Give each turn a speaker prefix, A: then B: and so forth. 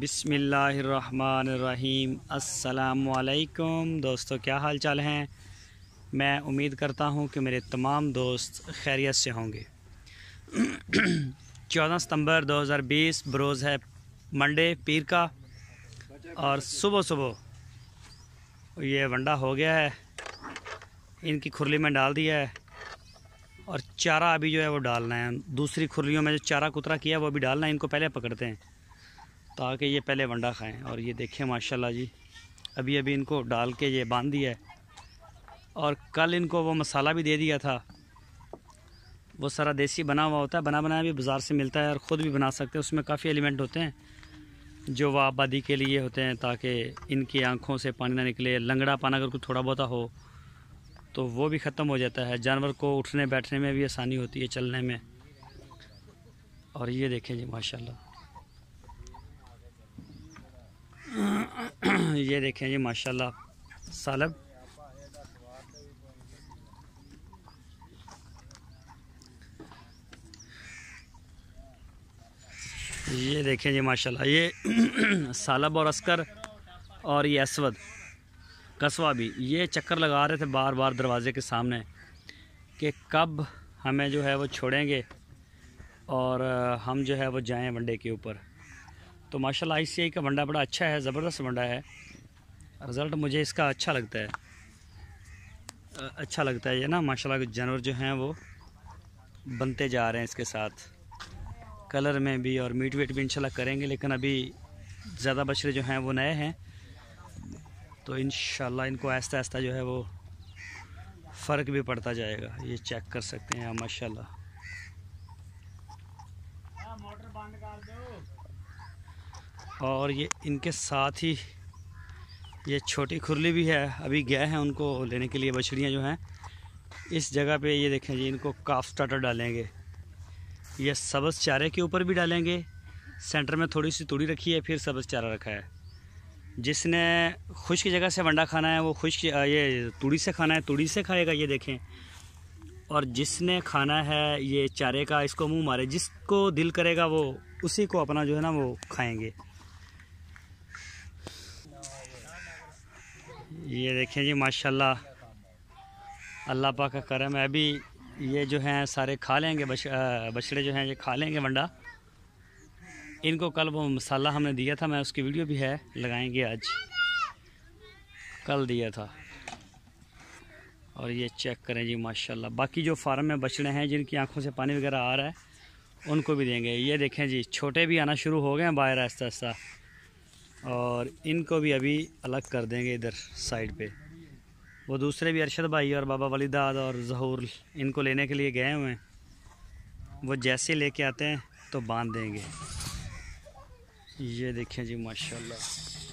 A: बिसमीम् अल्लाम दोस्तों क्या हाल चाल हैं मैं उम्मीद करता हूं कि मेरे तमाम दोस्त खैरियत से होंगे 14 सितंबर 2020 बरोज़ है मंडे पीर का और सुबह सुबह ये वंडा हो गया है इनकी खुरली में डाल दिया है और चारा अभी जो है वो डालना है दूसरी खुरलियों में जो चारा कुतरा किया है वो अभी डालना है इनको पहले पकड़ते हैं ताकि तो ये पहले वंडा खाएं और ये देखें माशाल्लाह जी अभी अभी इनको डाल के ये बांध दिया है और कल इनको वो मसाला भी दे दिया था वो सारा देसी बना हुआ होता है बना बनाया भी बाज़ार से मिलता है और ख़ुद भी बना सकते हैं उसमें काफ़ी एलिमेंट होते हैं जो वह आबादी के लिए होते हैं ताकि इनकी आँखों से पानी ना निकले लंगड़ा पाना अगर कुछ थोड़ा बहुत हो तो वो भी ख़त्म हो जाता है जानवर को उठने बैठने में भी आसानी होती है चलने में और ये देखें जी माशाल्लाह ये देखें जी माशाल्लाह सालब ये देखें जी माशाल्लाह ये सालब और अस्कर और ये असवद कस्बा भी ये चक्कर लगा रहे थे बार बार दरवाजे के सामने कि कब हमें जो है वो छोड़ेंगे और हम जो है वो जाएं वंडे के ऊपर तो माशाल्लाह आईसीआई का वंडा बड़ा अच्छा है ज़बरदस्त वंडा है रिज़ल्ट मुझे इसका अच्छा लगता है अच्छा लगता है ये ना माशाल्लाह जानवर जो हैं वो बनते जा रहे हैं इसके साथ कलर में भी और मीट वेट भी इंशाल्लाह करेंगे लेकिन अभी ज़्यादा बछड़े जो हैं वो नए हैं तो इन इनको आहिस्ता आहिस्ता जो है वो फ़र्क भी पड़ता जाएगा ये चेक कर सकते हैं माशा और ये इनके साथ ही ये छोटी खुरली भी है अभी गए हैं उनको लेने के लिए बछड़ियाँ जो हैं इस जगह पे ये देखें जी इनको काफ स्टार्टर डालेंगे ये सब्ज़ चारे के ऊपर भी डालेंगे सेंटर में थोड़ी सी तूड़ी रखी है फिर सबस चारा रखा है जिसने खुश की जगह से वंडा खाना है वो खुश ये तूड़ी से खाना है तूड़ी से खाएगा ये देखें और जिसने खाना है ये चारे का इसको मुँह मारे जिसको दिल करेगा वो उसी को अपना जो है ना वो खाएँगे ये देखें जी माशाल्लाह अल्लाह पाक का करम है अभी ये जो हैं सारे खा लेंगे बछ, बछड़े जो हैं ये खा लेंगे वंडा इनको कल वो मसाला हमने दिया था मैं उसकी वीडियो भी है लगाएंगे आज कल दिया था और ये चेक करें जी माशाल्लाह बाकी जो फार्म में बछड़े हैं जिनकी आंखों से पानी वगैरह आ रहा है उनको भी देंगे ये देखें जी छोटे भी आना शुरू हो गए हैं बाहर आस्ता आस्ता और इनको भी अभी अलग कर देंगे इधर साइड पे वो दूसरे भी अरशद भाई और बाबा वलीदाद और जहूर इनको लेने के लिए गए हुए हैं वो जैसे ले आते हैं तो बांध देंगे ये देखें जी माशाल्लाह